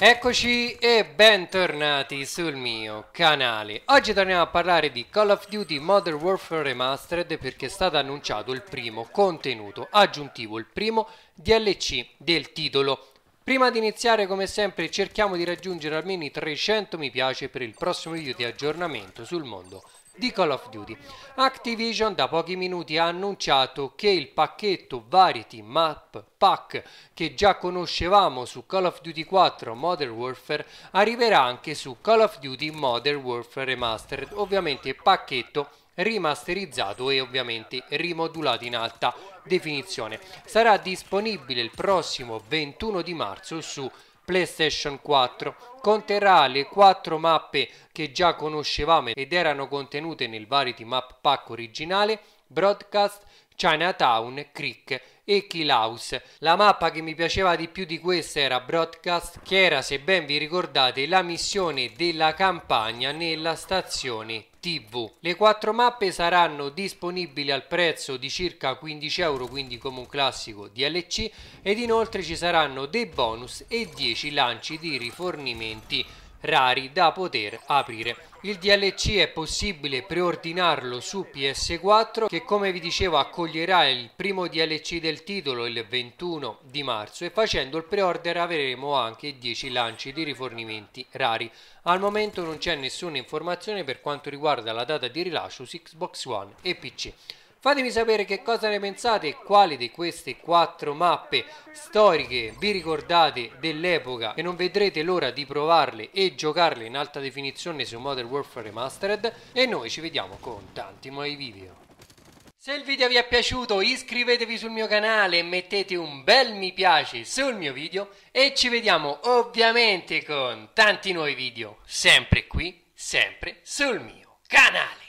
Eccoci e bentornati sul mio canale. Oggi torniamo a parlare di Call of Duty Modern Warfare Remastered perché è stato annunciato il primo contenuto aggiuntivo, il primo DLC del titolo. Prima di iniziare come sempre cerchiamo di raggiungere almeno i 300 mi piace per il prossimo video di aggiornamento sul mondo di Call of Duty. Activision da pochi minuti ha annunciato che il pacchetto Variety Map Pack che già conoscevamo su Call of Duty 4 Modern Warfare arriverà anche su Call of Duty Modern Warfare Remastered, ovviamente pacchetto rimasterizzato e ovviamente rimodulato in alta definizione. Sarà disponibile il prossimo 21 di marzo su PlayStation 4. Conterrà le quattro mappe che già conoscevamo ed erano contenute nel Variety Map Pack originale, Broadcast, Chinatown, Creek e Kill House. La mappa che mi piaceva di più di questa era Broadcast, che era, se ben vi ricordate, la missione della campagna nella stazione TV. Le quattro mappe saranno disponibili al prezzo di circa 15 euro, quindi come un classico DLC, ed inoltre ci saranno dei bonus e 10 lanci di rifornimenti rari da poter aprire. Il DLC è possibile preordinarlo su PS4 che come vi dicevo accoglierà il primo DLC del titolo il 21 di marzo e facendo il pre-order avremo anche 10 lanci di rifornimenti rari. Al momento non c'è nessuna informazione per quanto riguarda la data di rilascio su Xbox One e PC. Fatemi sapere che cosa ne pensate, quali di queste quattro mappe storiche vi ricordate dell'epoca e non vedrete l'ora di provarle e giocarle in alta definizione su Modern Warfare Remastered e noi ci vediamo con tanti nuovi video. Se il video vi è piaciuto iscrivetevi sul mio canale e mettete un bel mi piace sul mio video e ci vediamo ovviamente con tanti nuovi video sempre qui, sempre sul mio canale.